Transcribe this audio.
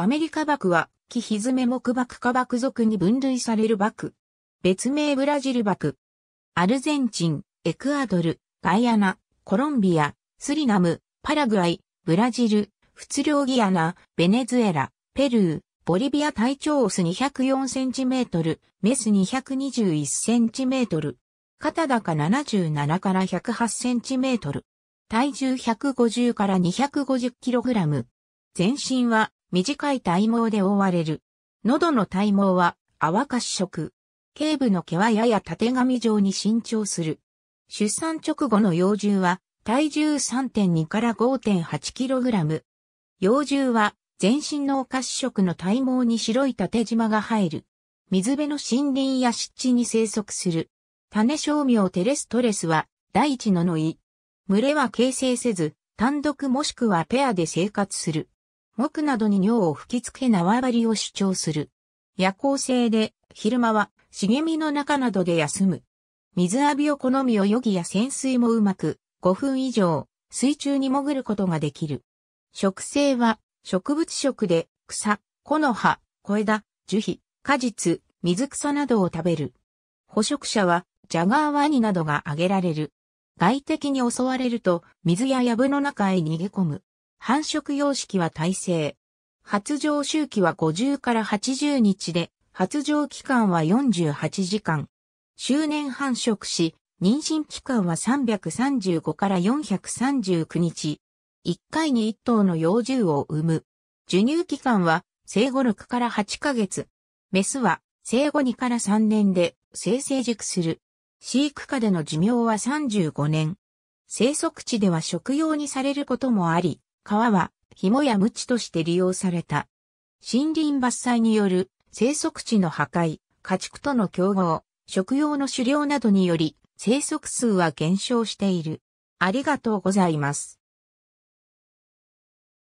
アメリカクは、木ひずめ木幕バク族に分類されるク。別名ブラジルク。アルゼンチン、エクアドル、ガイアナ、コロンビア、スリナム、パラグアイ、ブラジル、フツリョウギアナ、ベネズエラ、ペルー、ボリビア体長オス 204cm、メス 221cm。肩高77から 108cm。体重150から 250kg。全身は短い体毛で覆われる。喉の体毛は泡褐色。頸部の毛はやや縦髪状に伸長する。出産直後の幼獣は体重3.2から5.8キログラム。幼獣は全身の褐色の体毛に白い縦縞が入る。水辺の森林や湿地に生息する。種小苗テレストレスは大地ののい。群れは形成せず、単独もしくはペアで生活する。木などに尿を吹きつけ縄張りを主張する。夜行性で、昼間は茂みの中などで休む。水浴びを好み泳ぎや潜水もうまく、5分以上、水中に潜ることができる。食性は、植物食で、草、木の葉、小枝、樹皮、果実、水草などを食べる。捕食者は、ジャガーワニなどが挙げられる。外敵に襲われると、水や藪の中へ逃げ込む。繁殖様式は耐性。発情周期は50から80日で、発情期間は48時間。周年繁殖し、妊娠期間は335から439日。1回に1頭の幼獣を産む。授乳期間は生後6から8ヶ月。メスは生後2から3年で生成熟する。飼育下での寿命は35年。生息地では食用にされることもあり、皮は紐や鞭として利用された。森林伐採による生息地の破壊、家畜との競合、食用の狩猟などにより生息数は減少している。ありがとうございます。